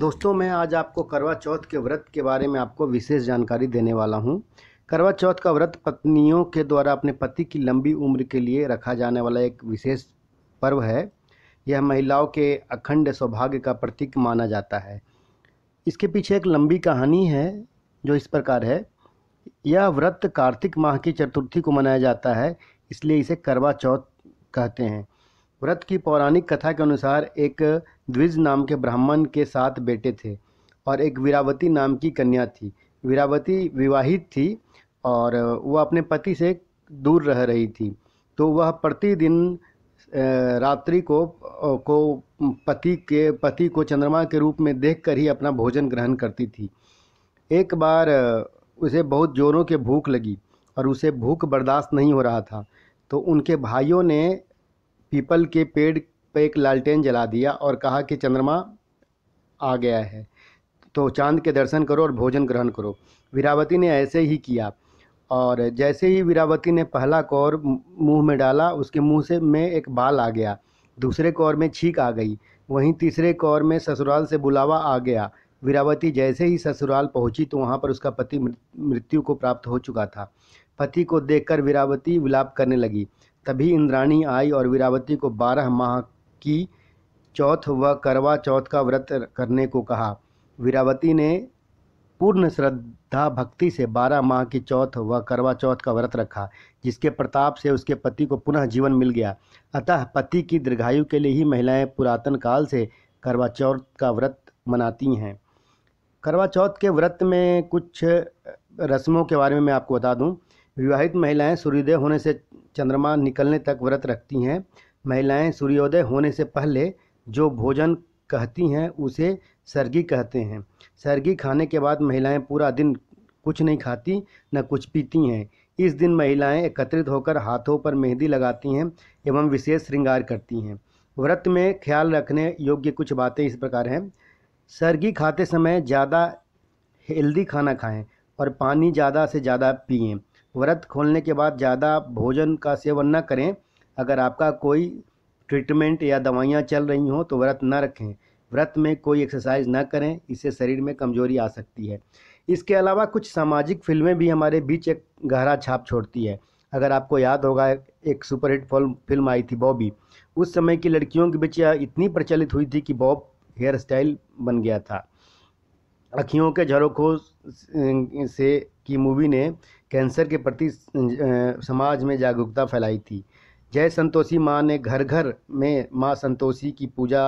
दोस्तों मैं आज आपको करवा चौथ के व्रत के बारे में आपको विशेष जानकारी देने वाला हूँ करवा चौथ का व्रत पत्नियों के द्वारा अपने पति की लंबी उम्र के लिए रखा जाने वाला एक विशेष पर्व है यह महिलाओं के अखंड सौभाग्य का प्रतीक माना जाता है इसके पीछे एक लंबी कहानी है जो इस प्रकार है यह व्रत कार्तिक माह की चतुर्थी को मनाया जाता है इसलिए इसे करवा चौथ कहते हैं व्रत की पौराणिक कथा के अनुसार एक द्विज नाम के ब्राह्मण के साथ बेटे थे और एक वीरावती नाम की कन्या थी वीरावती विवाहित थी और वह अपने पति से दूर रह रही थी तो वह प्रतिदिन रात्रि को को पति के पति को चंद्रमा के रूप में देखकर ही अपना भोजन ग्रहण करती थी एक बार उसे बहुत जोरों के भूख लगी और उसे भूख बर्दाश्त नहीं हो रहा था तो उनके भाइयों ने पीपल के पेड़ पर एक लालटेन जला दिया और कहा कि चंद्रमा आ गया है तो चांद के दर्शन करो और भोजन ग्रहण करो वीरावती ने ऐसे ही किया और जैसे ही वीरावती ने पहला कौर मुंह में डाला उसके मुंह से में एक बाल आ गया दूसरे कौर में छींक आ गई वहीं तीसरे कौर में ससुराल से बुलावा आ गया वीरावती जैसे ही ससुराल पहुंची तो वहां पर उसका पति मृत्यु को प्राप्त हो चुका था पति को देखकर वीरावती विलाप करने लगी तभी इंद्राणी आई और वीरावती को बारह माह की चौथ व करवा चौथ का व्रत करने को कहा वीरावती ने पूर्ण श्रद्धा भक्ति से बारह माह की चौथ व करवा चौथ का व्रत रखा जिसके प्रताप से उसके पति को पुनः जीवन मिल गया अतः पति की दीर्घायु के लिए ही महिलाएं पुरातन काल से करवा चौथ का व्रत मनाती हैं करवा चौथ के व्रत में कुछ रस्मों के बारे में मैं आपको बता दूं विवाहित महिलाएं सूर्योदय होने से चंद्रमा निकलने तक व्रत रखती हैं महिलाएं सूर्योदय होने से पहले जो भोजन कहती हैं उसे सर्गी कहते हैं सर्गी खाने के बाद महिलाएं पूरा दिन कुछ नहीं खाती न कुछ पीती हैं इस दिन महिलाएं एकत्रित होकर हाथों पर मेहंदी लगाती हैं एवं विशेष श्रृंगार करती हैं व्रत में ख्याल रखने योग्य कुछ बातें इस प्रकार हैं सर्गी खाते समय ज़्यादा हेल्दी खाना खाएं और पानी ज़्यादा से ज़्यादा पिएं व्रत खोलने के बाद ज़्यादा भोजन का सेवन न करें अगर आपका कोई ट्रीटमेंट या दवाइयाँ चल रही हों तो व्रत न रखें व्रत में कोई एक्सरसाइज ना करें इससे शरीर में कमजोरी आ सकती है इसके अलावा कुछ सामाजिक फिल्में भी हमारे बीच एक गहरा छाप छोड़ती है अगर आपको याद होगा एक सुपरहिट फिल्म आई थी बॉबी उस समय की लड़कियों के बीच इतनी प्रचलित हुई थी कि बॉब हेयर स्टाइल बन गया था अखियों के झरोखों से की मूवी ने कैंसर के प्रति समाज में जागरूकता फैलाई थी जय संतोषी माँ ने घर घर में माँ संतोषी की पूजा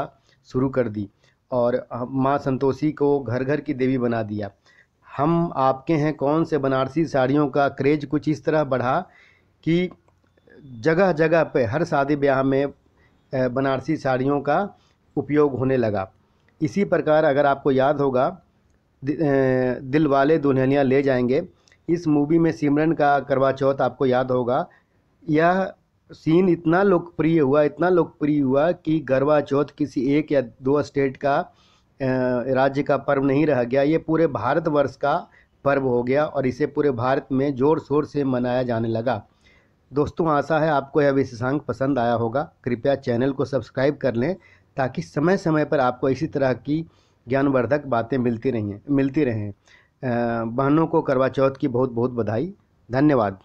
शुरू कर दी और माँ संतोषी को घर घर की देवी बना दिया हम आपके हैं कौन से बनारसी साड़ियों का क्रेज कुछ इस तरह बढ़ा कि जगह जगह पर हर शादी ब्याह में बनारसी साड़ियों का उपयोग होने लगा इसी प्रकार अगर आपको याद होगा दिल वाले दुल्हनियाँ ले जाएंगे इस मूवी में सिमरन का करवा चौथ आपको याद होगा यह सीन इतना लोकप्रिय हुआ इतना लोकप्रिय हुआ कि करवा चौथ किसी एक या दो स्टेट का राज्य का पर्व नहीं रह गया ये पूरे भारतवर्ष का पर्व हो गया और इसे पूरे भारत में ज़ोर शोर से मनाया जाने लगा दोस्तों आशा है आपको यह विशेषांक पसंद आया होगा कृपया चैनल को सब्सक्राइब कर लें ताकि समय समय पर आपको इसी तरह की ज्ञानवर्धक बातें मिलती रहें मिलती रहें बहनों को करवा चौथ की बहुत बहुत बधाई धन्यवाद